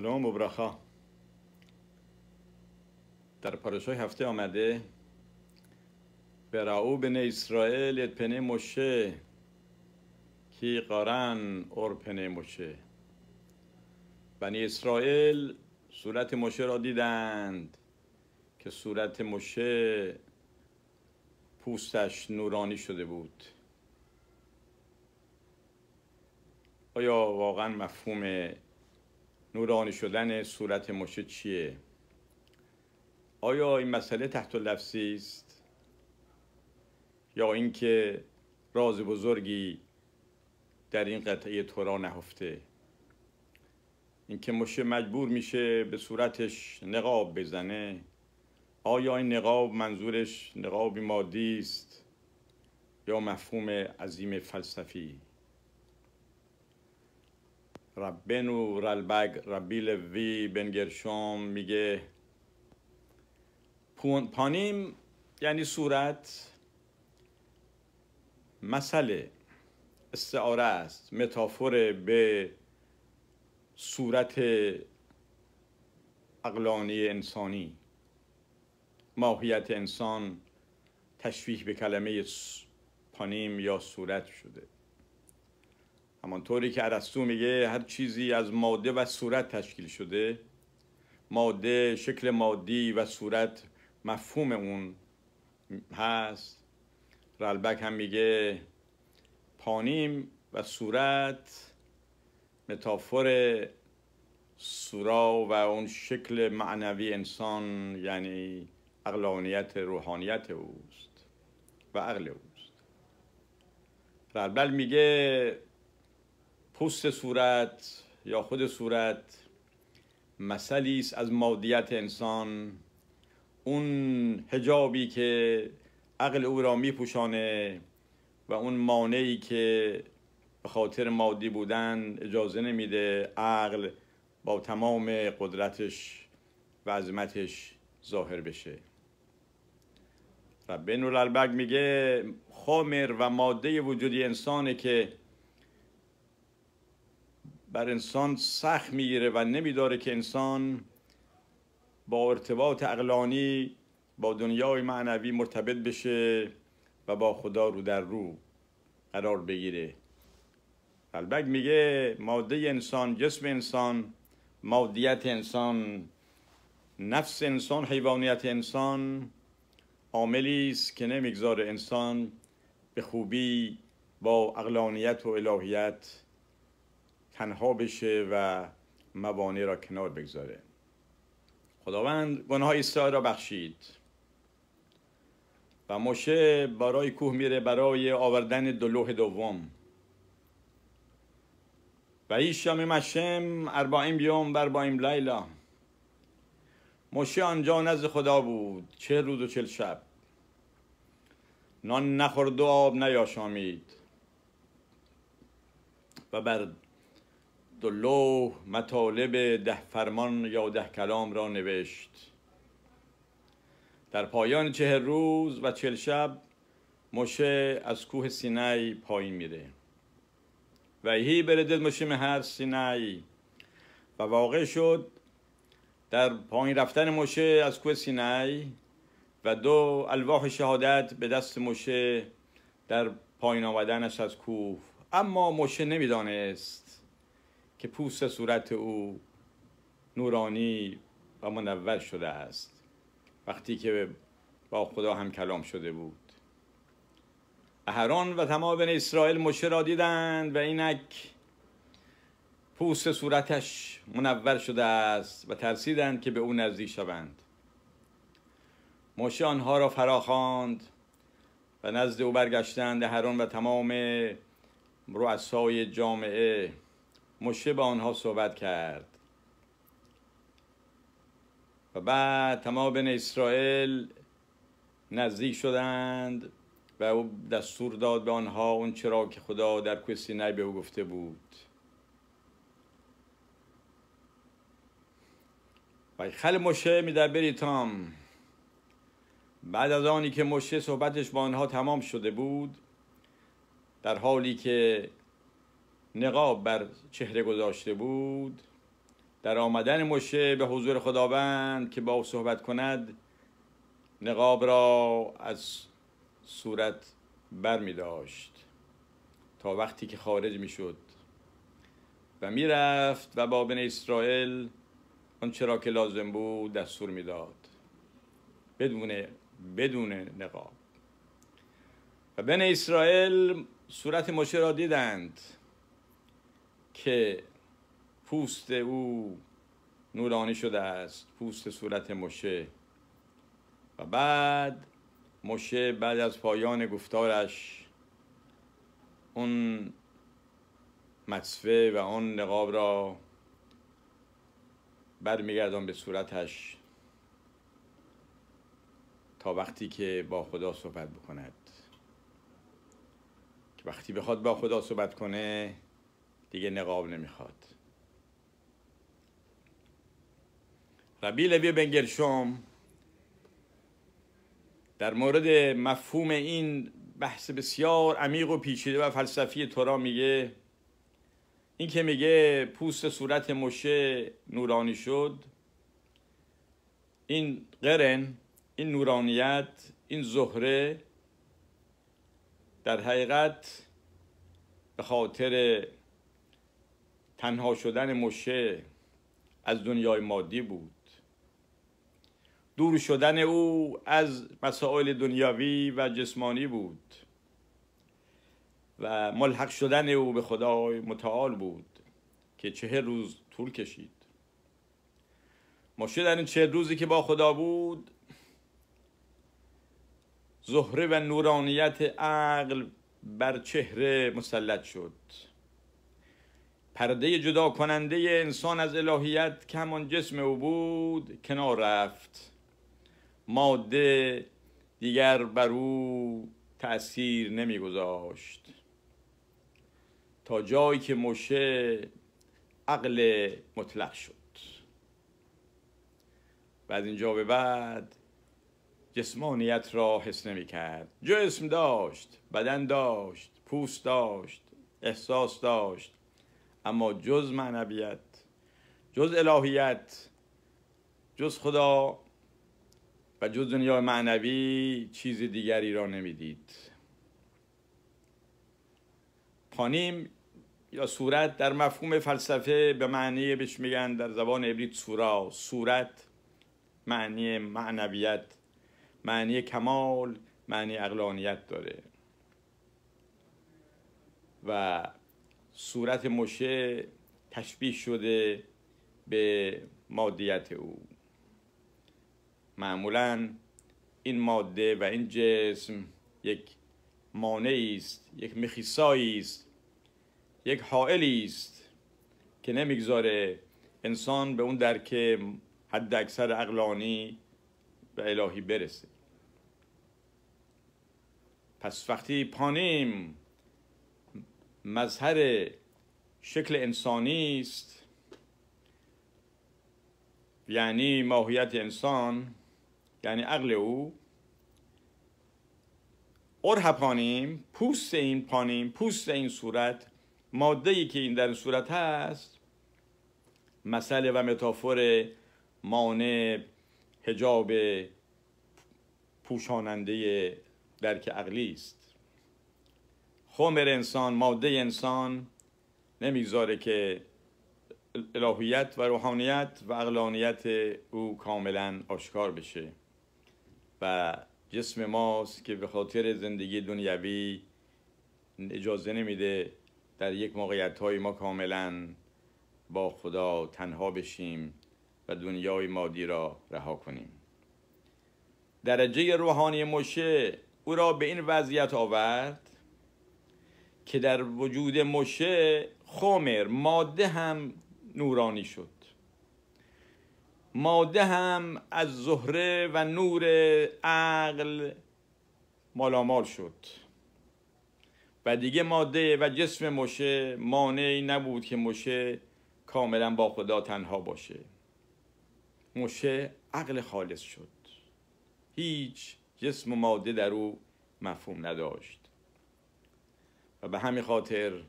سلام و برخا در پارشای هفته آمده به بن اسرائیل ات پنه موشه کی قارن اور پنه موشه بنی اسرائیل صورت موشه را دیدند که صورت موشه پوستش نورانی شده بود آیا واقعا مفهوم نورانی شدن صورت مشه چیه آیا این مسئله تحت لفظی است یا اینکه راز بزرگی در این قطعه تورا نهفته اینکه مشه مجبور میشه به صورتش نقاب بزنه آیا این نقاب منظورش نقابی مادی است یا مفهوم عظیم فلسفی ربنو رلبگ ربی لوی بنگرشوم میگه پانیم یعنی صورت مسئله استعاره است متافور به صورت اقلانی انسانی ماهیت انسان تشویح به کلمه پانیم یا صورت شده همانطوری که ارسطو میگه هر چیزی از ماده و صورت تشکیل شده ماده شکل مادی و صورت مفهوم اون هست رلبک هم میگه پانیم و صورت متافور سورا و اون شکل معنوی انسان یعنی اقلانیت روحانیت اوست و عقل اوست رالبل میگه پوست صورت یا خود صورت مسئله است از مادیت انسان اون حجابی که عقل او را میپوشانه و اون مانعی که به خاطر مادی بودن اجازه نمیده عقل با تمام قدرتش و عظمتش ظاهر بشه و بین الالبگ میگه خامر و ماده وجودی انسانه که بر انسان سخت میگیره و نمیداره که انسان با ارتباط اقلانی با دنیای معنوی مرتبط بشه و با خدا رو در رو قرار بگیره البک میگه ماده انسان جسم انسان مادیت انسان نفس انسان حیوانیت انسان عاملی است که نمیگذاره انسان به خوبی با اقلانیت و الهیت تنها بشه و موانع را کنار بگذاره خداوند گناه اسرائیل را بخشید و موشه برای کوه میره برای آوردن دلوه دوم و شامی مشم اربایم بیام بر بایم لیلا مشه آنجا نزد خدا بود چه روز و چل شب نان نخورد و آب نیاشامید و بر دو لوح مطالب ده فرمان یا ده کلام را نوشت در پایان چهر روز و چهل شب موشه از کوه سینای پایین میره و هی موشه مشیم هر سینای و واقع شد در پایین رفتن موشه از کوه سینای و دو الواح شهادت به دست موشه در پایین آمدنش از کوه اما موشه نمیدانست که پوست صورت او نورانی و منور شده است وقتی که با خدا هم کلام شده بود اهران و تمام بن اسرائیل مشه را دیدند و اینک پوست صورتش منور شده است و ترسیدند که به او نزدیک شوند مشه آنها را فراخواند و نزد او برگشتند اهران و تمام رؤسای جامعه مشه با آنها صحبت کرد و بعد تمام بن اسرائیل نزدیک شدند و او دستور داد به آنها اون چرا که خدا در کوه سینای به او گفته بود و خل مشه بری بریتام بعد از آنی که مشه صحبتش با آنها تمام شده بود در حالی که نقاب بر چهره گذاشته بود در آمدن مشه به حضور خداوند که با او صحبت کند نقاب را از صورت بر می داشت تا وقتی که خارج می شد و می رفت و با بن اسرائیل آنچه چرا که لازم بود دستور میداد بدون بدون نقاب و بن اسرائیل صورت مشه را دیدند که پوست او نورانی شده است پوست صورت مشه و بعد مشه بعد از پایان گفتارش اون مصفه و اون نقاب را برمیگردان به صورتش تا وقتی که با خدا صحبت بکند که وقتی بخواد با خدا صحبت کنه دیگه نقاب نمیخواد ربی لوی بنگلشوم در مورد مفهوم این بحث بسیار عمیق و پیچیده و فلسفی تورا میگه این که میگه پوست صورت مشه نورانی شد این قرن این نورانیت این زهره در حقیقت به خاطر تنها شدن مشه از دنیای مادی بود دور شدن او از مسائل دنیاوی و جسمانی بود و ملحق شدن او به خدای متعال بود که چهر روز طول کشید مشه در این چهر روزی که با خدا بود زهره و نورانیت عقل بر چهره مسلط شد پرده جدا کننده انسان از الهیت که همان جسم او بود کنار رفت ماده دیگر بر او تأثیر نمیگذاشت تا جایی که مشه عقل مطلق شد و از اینجا به بعد جسمانیت را حس نمی کرد جسم داشت بدن داشت پوست داشت احساس داشت اما جز معنویت جز الهیت جز خدا و جز دنیا معنوی چیز دیگری را نمیدید پانیم یا صورت در مفهوم فلسفه به معنی بهش میگن در زبان عبری سورا صورت معنی معنویت معنی کمال معنی اقلانیت داره و صورت مشه تشبیه شده به مادیت او معمولا این ماده و این جسم یک مانعی است یک مخیصایی است یک حائلی است که نمیگذاره انسان به اون درک حد اکثر اقلانی و الهی برسه پس وقتی پانیم مظهر شکل انسانی است یعنی ماهیت انسان یعنی عقل او ارح پانیم پوست این پانیم پوست این صورت ماده ای که این در صورت هست مسئله و متافور مانع هجاب پوشاننده درک عقلی است خمر انسان ماده انسان نمیگذاره که الهیت و روحانیت و اقلانیت او کاملا آشکار بشه و جسم ماست که به خاطر زندگی دنیوی اجازه نمیده در یک موقعیت های ما کاملا با خدا تنها بشیم و دنیای مادی را رها کنیم درجه روحانی مشه او را به این وضعیت آورد که در وجود مشه خمر ماده هم نورانی شد ماده هم از زهره و نور عقل مالامال شد و دیگه ماده و جسم مشه مانعی نبود که مشه کاملا با خدا تنها باشه مشه عقل خالص شد هیچ جسم و ماده در او مفهوم نداشت و به همین خاطر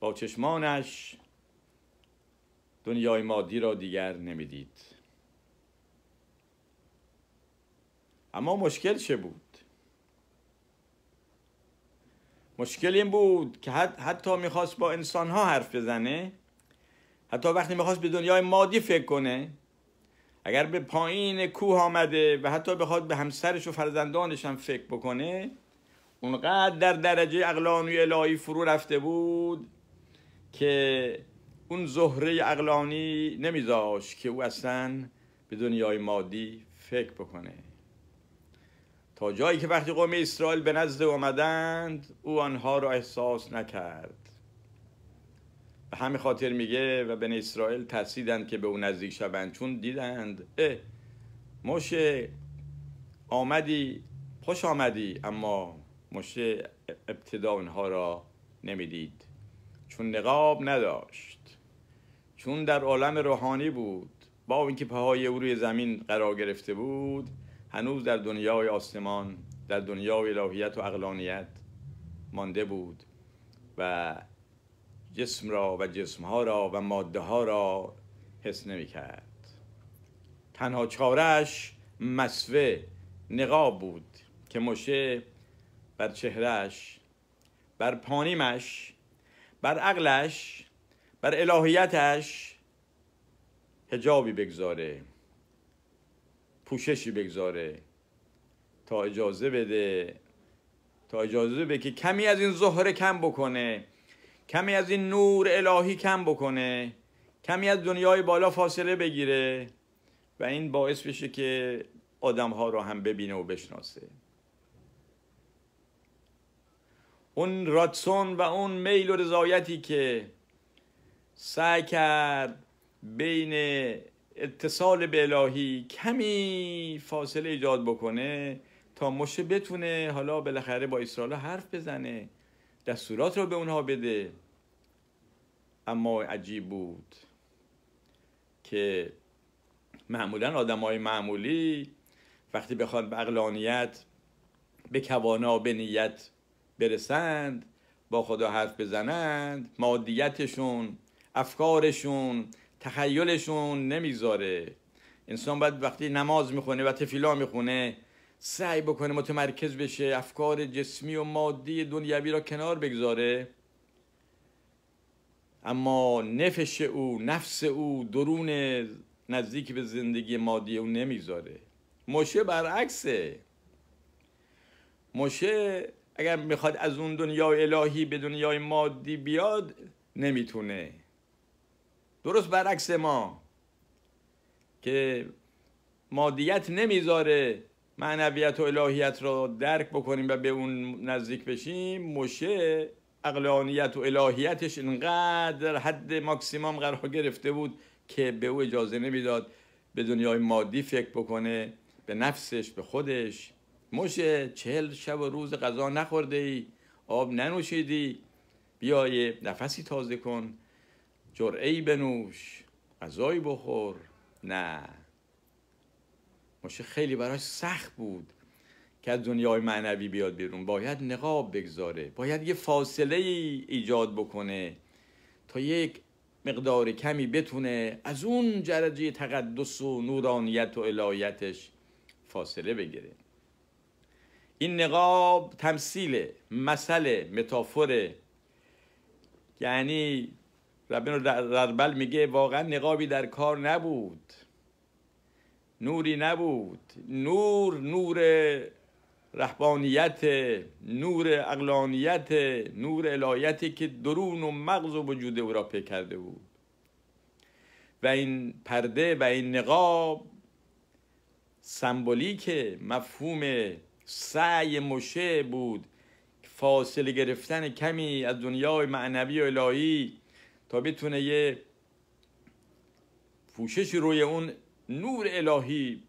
با چشمانش دنیای مادی را دیگر نمیدید اما مشکل چه بود مشکل این بود که حتی میخواست با انسان ها حرف بزنه حتی وقتی میخواست به دنیای مادی فکر کنه اگر به پایین کوه آمده و حتی بخواد به همسرش و فرزندانش هم فکر بکنه اونقدر در درجه اقلانی الهی فرو رفته بود که اون زهره اقلانی نمیذاش که او اصلا به دنیای مادی فکر بکنه تا جایی که وقتی قوم اسرائیل به نزد آمدند او آنها را احساس نکرد به همین خاطر میگه و به اسرائیل ترسیدند که به او نزدیک شوند چون دیدند اه موشه آمدی خوش آمدی اما مشه ابتدا اونها را نمیدید چون نقاب نداشت چون در عالم روحانی بود با اینکه پاهای او روی زمین قرار گرفته بود هنوز در دنیای آسمان در دنیای الهیت و اقلانیت مانده بود و جسم را و جسمها را و ماده ها را حس نمی کرد تنها چارش مسوه نقاب بود که مشه بر چهرهش بر پانیمش بر عقلش بر الهیتش هجابی بگذاره پوششی بگذاره تا اجازه بده تا اجازه بده که کمی از این ظهره کم بکنه کمی از این نور الهی کم بکنه کمی از دنیای بالا فاصله بگیره و این باعث بشه که آدم ها رو هم ببینه و بشناسه اون راتسون و اون میل و رضایتی که سعی کرد بین اتصال به الهی کمی فاصله ایجاد بکنه تا مشه بتونه حالا بالاخره با اسرائیل حرف بزنه دستورات رو به اونها بده اما عجیب بود که معمولا آدم های معمولی وقتی بخواد به اقلانیت به کوانا به نیت برسند با خدا حرف بزنند مادیتشون افکارشون تخیلشون نمیذاره انسان باید وقتی نماز میخونه و تفیلا میخونه سعی بکنه متمرکز بشه افکار جسمی و مادی دنیوی را کنار بگذاره اما نفش او نفس او درون نزدیک به زندگی مادی او نمیذاره مشه برعکسه مشه اگر میخواد از اون دنیا الهی به دنیای مادی بیاد نمیتونه درست برعکس ما که مادیت نمیذاره معنویت و الهیت را درک بکنیم و به اون نزدیک بشیم مشه اقلانیت و الهیتش انقدر حد ماکسیموم قرار گرفته بود که به او اجازه نمیداد به دنیای مادی فکر بکنه به نفسش به خودش مشه چهل شب و روز غذا نخورده ای آب ننوشیدی بیای نفسی تازه کن ای بنوش غذایی بخور نه مشه خیلی براش سخت بود که از دنیای معنوی بیاد بیرون باید نقاب بگذاره باید یه فاصله ای ایجاد بکنه تا یک مقدار کمی بتونه از اون جرجه تقدس و نورانیت و الهیتش فاصله بگیره این نقاب تمثیل مسئله متافور یعنی ربین ربل میگه واقعا نقابی در کار نبود نوری نبود نور نور رحبانیت نور اقلانیت نور الایتی که درون و مغز و وجود او را پی کرده بود و این پرده و این نقاب سمبولیک مفهوم سعی مشه بود فاصله گرفتن کمی از دنیای معنوی و الهی تا بتونه یه پوشش روی اون نور الهی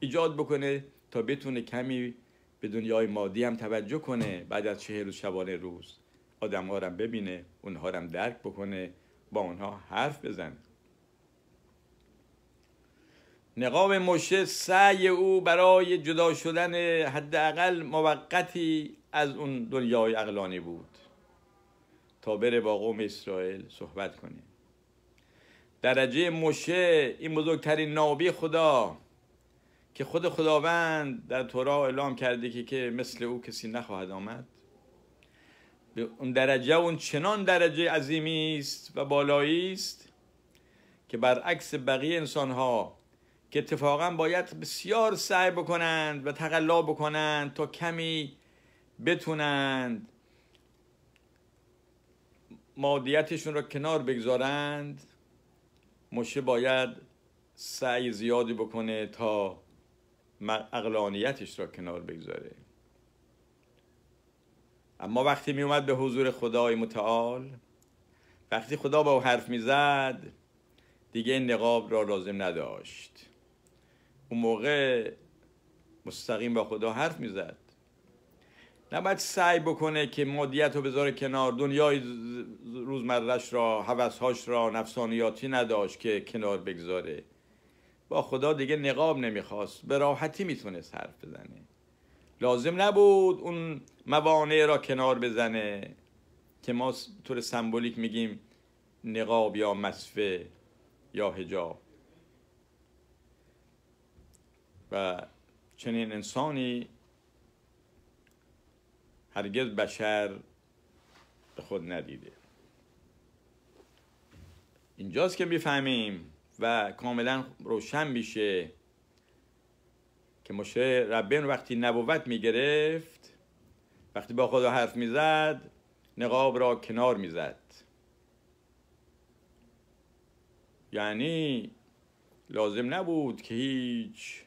ایجاد بکنه تا بتونه کمی به دنیای مادی هم توجه کنه بعد از چهل و شبانه روز آدم ها رو ببینه اونها هم درک بکنه با اونها حرف بزنه نقاب مشه سعی او برای جدا شدن حداقل موقتی از اون دنیای اقلانی بود تا بره با قوم اسرائیل صحبت کنه درجه مشه این بزرگترین نابی خدا که خود خداوند در تورا اعلام کرده که که مثل او کسی نخواهد آمد به اون درجه اون چنان درجه عظیمی است و بالایی است که برعکس بقیه انسان ها که اتفاقا باید بسیار سعی بکنند و تقلا بکنند تا کمی بتونند مادیتشون را کنار بگذارند مشه باید سعی زیادی بکنه تا اقلانیتش را کنار بگذاره اما وقتی می اومد به حضور خدای متعال وقتی خدا با او حرف میزد دیگه نقاب را لازم نداشت اون موقع مستقیم با خدا حرف میزد نباید سعی بکنه که مادیت رو بذاره کنار دنیای روزمرش را حوثهاش را نفسانیاتی نداشت که کنار بگذاره با خدا دیگه نقاب نمیخواست به راحتی میتونست حرف بزنه لازم نبود اون موانع را کنار بزنه که ما طور سمبولیک میگیم نقاب یا مصفه یا هجاب و چنین انسانی هرگز بشر به خود ندیده اینجاست که میفهمیم و کاملا روشن میشه که مشه ربین وقتی نبوت میگرفت وقتی با خدا حرف میزد نقاب را کنار میزد یعنی لازم نبود که هیچ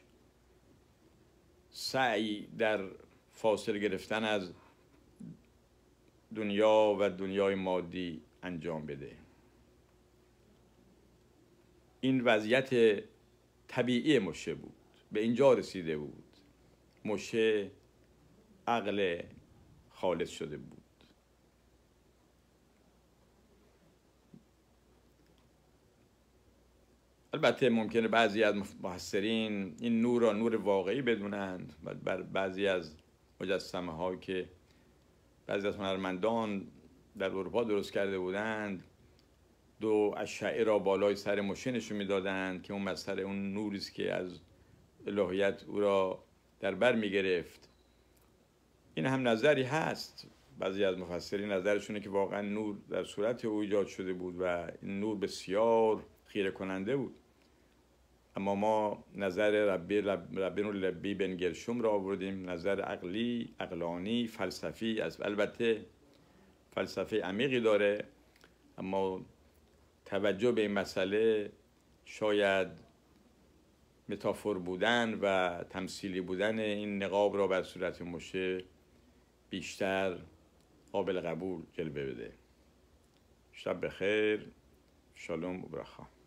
سعی در فاصل گرفتن از دنیا و دنیای مادی انجام بده این وضعیت طبیعی مشه بود به اینجا رسیده بود مشه عقل خالص شده بود البته ممکنه بعضی از محسرین این نور را نور واقعی بدونند و بر بعضی از مجسمه ها که بعضی از هنرمندان در اروپا درست کرده بودند دو اشعه را بالای سر مشینشون دادند که اون مسئله اون نوری است که از الهیت او را در بر می گرفت این هم نظری هست بعضی از مفسرین نظرشونه که واقعا نور در صورت او ایجاد شده بود و این نور بسیار خیره کننده بود اما ما نظر ربی ربین لبی بن گرشوم را آوردیم نظر عقلی عقلانی فلسفی از البته فلسفه عمیقی داره اما توجه به این مسئله شاید متافور بودن و تمثیلی بودن این نقاب را بر صورت مشه بیشتر قابل قبول جلوه بده شب بخیر شالوم و